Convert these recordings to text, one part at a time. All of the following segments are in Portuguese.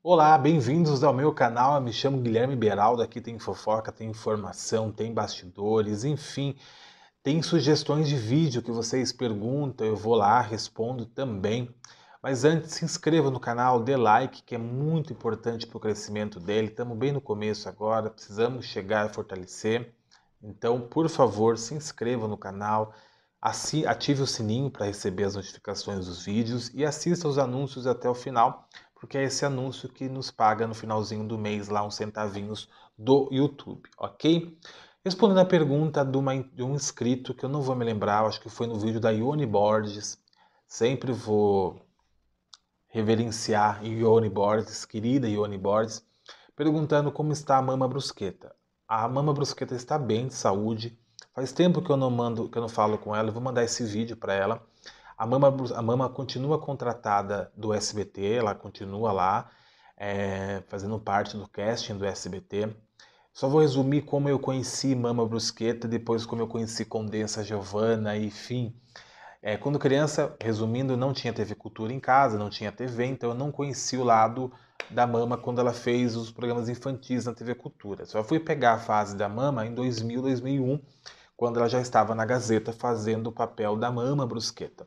Olá, bem-vindos ao meu canal. Eu me chamo Guilherme Beraldo. Aqui tem fofoca, tem informação, tem bastidores, enfim, tem sugestões de vídeo que vocês perguntam, eu vou lá, respondo também. Mas antes, se inscreva no canal, dê like, que é muito importante para o crescimento dele. Estamos bem no começo agora, precisamos chegar a fortalecer. Então, por favor, se inscreva no canal, ative o sininho para receber as notificações dos vídeos e assista os anúncios até o final porque é esse anúncio que nos paga no finalzinho do mês lá uns centavinhos do YouTube, ok? Respondendo a pergunta de, uma, de um inscrito que eu não vou me lembrar, acho que foi no vídeo da Ione Borges, sempre vou reverenciar Ione Borges, querida Ione Borges, perguntando como está a mama brusqueta. A mama brusqueta está bem de saúde. Faz tempo que eu não mando, que eu não falo com ela. Eu vou mandar esse vídeo para ela. A Mama, a Mama continua contratada do SBT, ela continua lá é, fazendo parte do casting do SBT. Só vou resumir como eu conheci Mama Brusqueta, depois como eu conheci Condensa Giovanna, enfim. É, quando criança, resumindo, não tinha TV Cultura em casa, não tinha TV, então eu não conheci o lado da Mama quando ela fez os programas infantis na TV Cultura. Só fui pegar a fase da Mama em 2000, 2001, quando ela já estava na Gazeta fazendo o papel da Mama Brusqueta.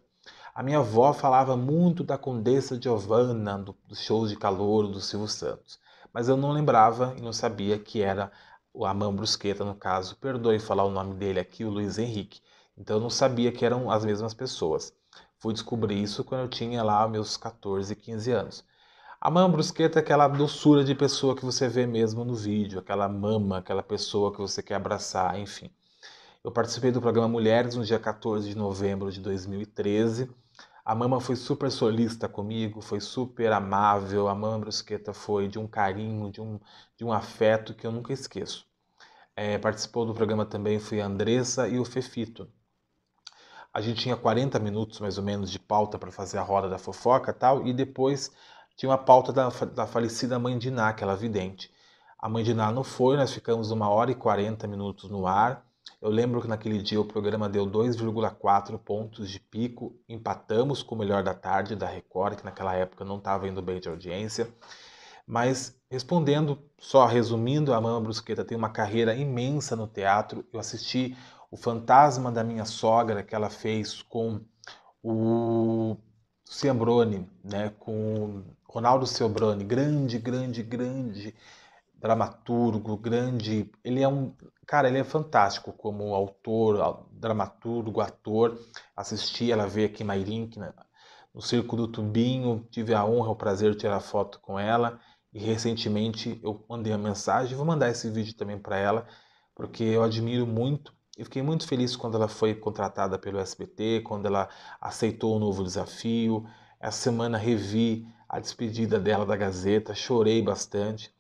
A minha avó falava muito da Condessa Giovanna, do, dos shows de calor do Silvio Santos, mas eu não lembrava e não sabia que era o Amã Brusqueta, no caso, perdoe falar o nome dele aqui, o Luiz Henrique. Então eu não sabia que eram as mesmas pessoas. Fui descobrir isso quando eu tinha lá meus 14, 15 anos. A mãe brusqueta é aquela doçura de pessoa que você vê mesmo no vídeo, aquela mama, aquela pessoa que você quer abraçar, enfim. Eu participei do programa Mulheres no dia 14 de novembro de 2013. A Mama foi super solista comigo, foi super amável. A Mama Brusqueta foi de um carinho, de um, de um afeto que eu nunca esqueço. É, participou do programa também foi a Andressa e o Fefito. A gente tinha 40 minutos mais ou menos de pauta para fazer a roda da fofoca tal, e depois tinha uma pauta da, da falecida mãe de Ná, aquela é vidente. A mãe de Ná não foi, nós ficamos uma hora e 40 minutos no ar. Eu lembro que naquele dia o programa deu 2,4 pontos de pico, empatamos com o melhor da tarde da Record, que naquela época não estava indo bem de audiência. Mas respondendo, só resumindo, a Mama Brusqueta tem uma carreira imensa no teatro. Eu assisti O Fantasma da Minha Sogra, que ela fez com o Ciambrone, né, com Ronaldo Ciambrone, grande, grande, grande dramaturgo, grande. Ele é um. Cara, ele é fantástico como autor, dramaturgo, ator. Assisti ela veio aqui em Mairim, no Circo do Tubinho. Tive a honra, o prazer de tirar foto com ela. E recentemente eu mandei a mensagem. Vou mandar esse vídeo também para ela, porque eu admiro muito. E fiquei muito feliz quando ela foi contratada pelo SBT, quando ela aceitou o um novo desafio. Essa semana revi a despedida dela da Gazeta, chorei bastante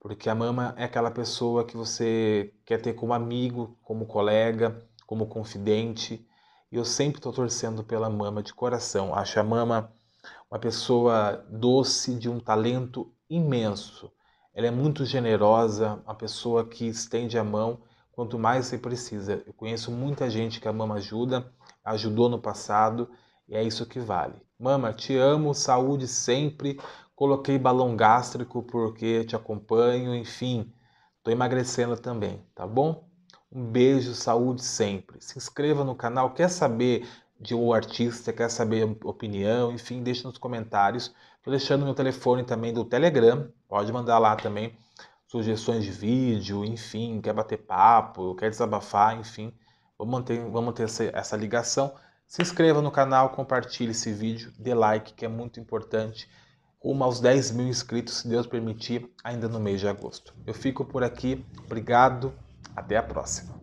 porque a mama é aquela pessoa que você quer ter como amigo, como colega, como confidente. E eu sempre estou torcendo pela mama de coração. Acho a mama uma pessoa doce, de um talento imenso. Ela é muito generosa, uma pessoa que estende a mão quanto mais você precisa. Eu conheço muita gente que a mama ajuda, ajudou no passado e é isso que vale. Mama, te amo, saúde sempre. Coloquei balão gástrico porque te acompanho, enfim. Tô emagrecendo também, tá bom? Um beijo, saúde sempre. Se inscreva no canal, quer saber de um artista, quer saber opinião, enfim, deixa nos comentários. Tô deixando meu telefone também do Telegram, pode mandar lá também sugestões de vídeo, enfim, quer bater papo, quer desabafar, enfim. Vamos manter, vamos manter essa, essa ligação. Se inscreva no canal, compartilhe esse vídeo, dê like que é muito importante. Rumo aos 10 mil inscritos, se Deus permitir, ainda no mês de agosto. Eu fico por aqui, obrigado, até a próxima.